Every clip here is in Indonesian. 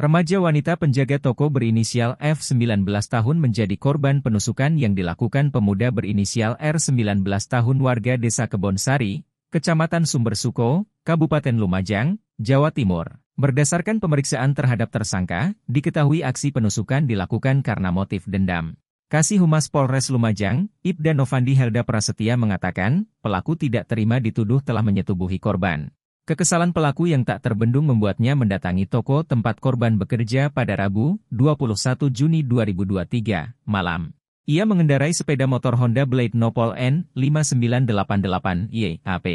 Remaja wanita penjaga toko berinisial F 19 tahun menjadi korban penusukan yang dilakukan pemuda berinisial R 19 tahun warga Desa Kebonsari, Kecamatan Sumber Suko, Kabupaten Lumajang, Jawa Timur. Berdasarkan pemeriksaan terhadap tersangka, diketahui aksi penusukan dilakukan karena motif dendam. Kasih Humas Polres Lumajang, Ibda Novandi Helda Prasetya mengatakan, pelaku tidak terima dituduh telah menyetubuhi korban. Kekesalan pelaku yang tak terbendung membuatnya mendatangi toko tempat korban bekerja pada Rabu, 21 Juni 2023, malam. Ia mengendarai sepeda motor Honda Blade Nopol N5988YAP.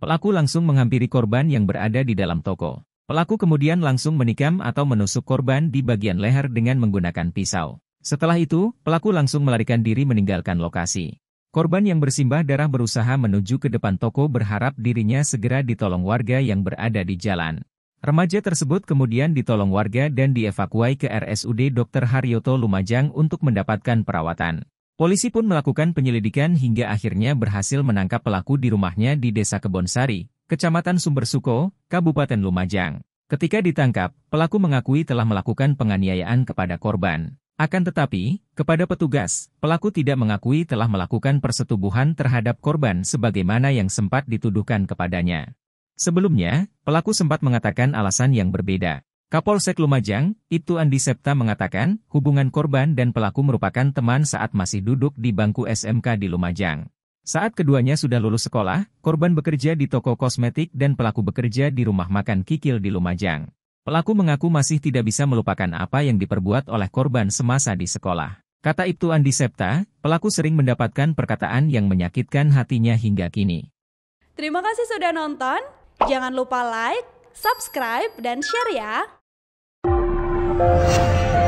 Pelaku langsung menghampiri korban yang berada di dalam toko. Pelaku kemudian langsung menikam atau menusuk korban di bagian leher dengan menggunakan pisau. Setelah itu, pelaku langsung melarikan diri meninggalkan lokasi. Korban yang bersimbah darah berusaha menuju ke depan toko berharap dirinya segera ditolong warga yang berada di jalan. Remaja tersebut kemudian ditolong warga dan dievakuai ke RSUD Dr. Haryoto Lumajang untuk mendapatkan perawatan. Polisi pun melakukan penyelidikan hingga akhirnya berhasil menangkap pelaku di rumahnya di Desa Kebonsari, Kecamatan Sumber Suko, Kabupaten Lumajang. Ketika ditangkap, pelaku mengakui telah melakukan penganiayaan kepada korban. Akan tetapi, kepada petugas, pelaku tidak mengakui telah melakukan persetubuhan terhadap korban sebagaimana yang sempat dituduhkan kepadanya. Sebelumnya, pelaku sempat mengatakan alasan yang berbeda. Kapolsek Lumajang, Ibtu Andi Septa mengatakan, hubungan korban dan pelaku merupakan teman saat masih duduk di bangku SMK di Lumajang. Saat keduanya sudah lulus sekolah, korban bekerja di toko kosmetik dan pelaku bekerja di rumah makan Kikil di Lumajang. Pelaku mengaku masih tidak bisa melupakan apa yang diperbuat oleh korban semasa di sekolah. Kata Ibtu Andi Septa, pelaku sering mendapatkan perkataan yang menyakitkan hatinya hingga kini. Terima kasih sudah nonton. Jangan lupa like, subscribe, dan share ya.